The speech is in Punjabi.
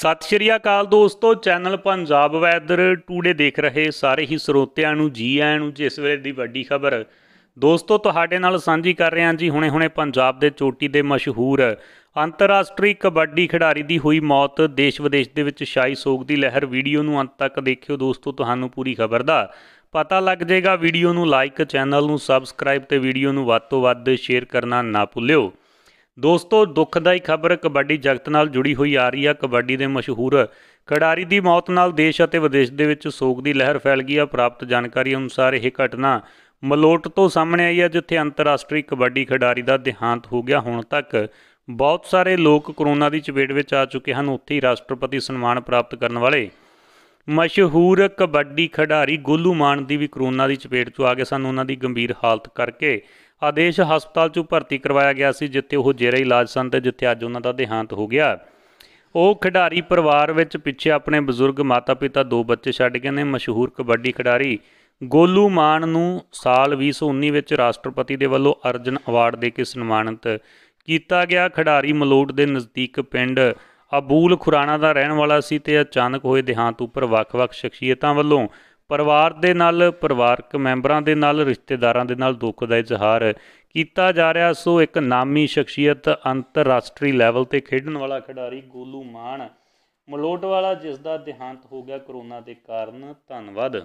ਸਤਿ ਸ਼੍ਰੀ ਅਕਾਲ ਦੋਸਤੋ ਚੈਨਲ ਪੰਜਾਬ ਵੈਦਰ ਟੂਡੇ ਦੇਖ ਰਹੇ ਸਾਰੇ ਹੀ ਸਰੋਤਿਆਂ ਨੂੰ ਜੀ ਆਇਆਂ ਨੂੰ ਜਿਸ ਵੇਲੇ ਦੀ ਵੱਡੀ ਖਬਰ ਦੋਸਤੋ ਤੁਹਾਡੇ ਨਾਲ ਸਾਂਝੀ ਕਰ ਰਹੇ ਹਾਂ ਜੀ ਹੁਣੇ-ਹੁਣੇ ਪੰਜਾਬ ਦੇ ਚੋਟੀ ਦੇ ਮਸ਼ਹੂਰ ਅੰਤਰਰਾਸ਼ਟਰੀ ਕਬੱਡੀ ਖਿਡਾਰੀ ਦੀ ਹੋਈ ਮੌਤ ਦੇਸ਼ ਵਿਦੇਸ਼ ਦੇ ਵਿੱਚ ਛਾਈ ਸੋਗ ਦੀ ਲਹਿਰ ਵੀਡੀਓ ਨੂੰ ਅੰਤ ਤੱਕ ਦੇਖਿਓ ਦੋਸਤੋ ਤੁਹਾਨੂੰ ਪੂਰੀ ਖਬਰ ਦਾ ਪਤਾ ਲੱਗ ਜਾਏਗਾ ਵੀਡੀਓ ਨੂੰ ਲਾਈਕ ਚੈਨਲ ਨੂੰ ਸਬਸਕ੍ਰਾਈਬ ਤੇ ਵੀਡੀਓ ਨੂੰ ਵੱਧ ਤੋਂ ਵੱਧ ਸ਼ੇਅਰ ਕਰਨਾ ਨਾ ਭੁੱਲਿਓ ਦੋਸਤੋ ਦੁੱਖਦਾਈ ਖਬਰ ਕਬੱਡੀ ਜਗਤ ਨਾਲ ਜੁੜੀ ਹੋਈ ਆ ਰਹੀ ਆ ਕਬੱਡੀ ਦੇ ਮਸ਼ਹੂਰ ਖਿਡਾਰੀ ਦੀ ਮੌਤ ਨਾਲ ਦੇਸ਼ ਅਤੇ ਵਿਦੇਸ਼ ਦੇ ਵਿੱਚ ਸੋਗ ਦੀ ਲਹਿਰ ਫੈਲ ਗਈ ਆ ਪ੍ਰਾਪਤ ਜਾਣਕਾਰੀ ਅਨੁਸਾਰ ਇਹ ਘਟਨਾ ਮਲੋਟ ਤੋਂ ਸਾਹਮਣੇ ਆਈ ਆ ਜਿੱਥੇ ਅੰਤਰਰਾਸ਼ਟਰੀ ਕਬੱਡੀ ਖਿਡਾਰੀ ਦਾ ਦਿਹਾਂਤ ਹੋ ਗਿਆ ਹੁਣ ਤੱਕ ਬਹੁਤ ਸਾਰੇ ਲੋਕ ਕਰੋਨਾ ਦੀ ਚਪੇਟ ਵਿੱਚ ਆ ਚੁੱਕੇ ਹਨ ਉੱਥੇ ਹੀ ਰਾਸ਼ਟਰਪਤੀ ਸਨਮਾਨ ਪ੍ਰਾਪਤ ਕਰਨ ਵਾਲੇ ਮਸ਼ਹੂਰ ਕਬੱਡੀ ਖਿਡਾਰੀ ਗੋਲੂ ਮਾਨ ਦੀ ਵੀ ਕਰੋਨਾ ਦੀ ਚਪੇਟ 'ਚ ਆ ਗਏ ਸਨ ਉਹਨਾਂ ਦੀ ਗੰਭੀਰ ਹਾਲਤ ਕਰਕੇ ਆਦੇਸ਼ ਹਸਪਤਾਲ 'ਚ ਭਰਤੀ ਕਰਵਾਇਆ ਗਿਆ ਸੀ ਜਿੱਥੇ ਉਹ ਜੇਰੇ ਇਲਾਜ ਸਨ ਤੇ ਜਿੱਥੇ ਅੱਜ ਉਹਨਾਂ ਦਾ ਦੇਹਾਂਤ ਹੋ ਗਿਆ ਉਹ ਖਿਡਾਰੀ ਪਰਿਵਾਰ ਵਿੱਚ ਪਿੱਛੇ ਆਪਣੇ ਬਜ਼ੁਰਗ ਮਾਤਾ-ਪਿਤਾ ਦੋ ਬੱਚੇ ਛੱਡ ਗਏ ਨੇ ਮਸ਼ਹੂਰ ਕਬੱਡੀ ਖਿਡਾਰੀ ਗੋਲੂ ਮਾਨ ਨੂੰ ਸਾਲ 2019 ਵਿੱਚ ਰਾਸ਼ਟਰਪਤੀ ਦੇ ਵੱਲੋਂ ਅਰਜਨ ਅਵਾਰਡ ਦੇ ਕੇ ਸਨਮਾਨਿਤ ਕੀਤਾ ਗਿਆ ਖਿਡਾਰੀ ਮਲੋਟ ਦੇ ਨਜ਼ਦੀਕ ਪਿੰਡ ਅਬੂਲ ਖੁਰਾਣਾ ਦਾ ਰਹਿਣ ਵਾਲਾ ਸੀ ਤੇ ਅਚਾਨਕ ਹੋਏ ਦੇਹਾਂਤ ਉੱਪਰ ਵੱਖ-ਵੱਖ ਸ਼ਖਸੀਅਤਾਂ ਵੱਲੋਂ ਪਰਿਵਾਰ ਦੇ ਨਾਲ ਪਰਿਵਾਰਕ ਮੈਂਬਰਾਂ ਦੇ ਨਾਲ ਰਿਸ਼ਤੇਦਾਰਾਂ ਦੇ ਨਾਲ ਦੁੱਖ ਦਾ ਇਜ਼ਹਾਰ ਕੀਤਾ ਜਾ ਰਿਹਾ ਸੋ ਇੱਕ ਨਾਮੀ ਸ਼ਖਸੀਅਤ ਅੰਤਰਰਾਸ਼ਟਰੀ ਲੈਵਲ ਤੇ ਖੇਡਣ ਵਾਲਾ ਖਿਡਾਰੀ ਗੋਲੂ ਮਾਨ ਮਲੋਟ ਵਾਲਾ ਜਿਸ ਦਾ ਦੇਹਾਂਤ ਹੋ ਗਿਆ ਕਰੋਨਾ ਦੇ ਕਾਰਨ ਧੰਨਵਾਦ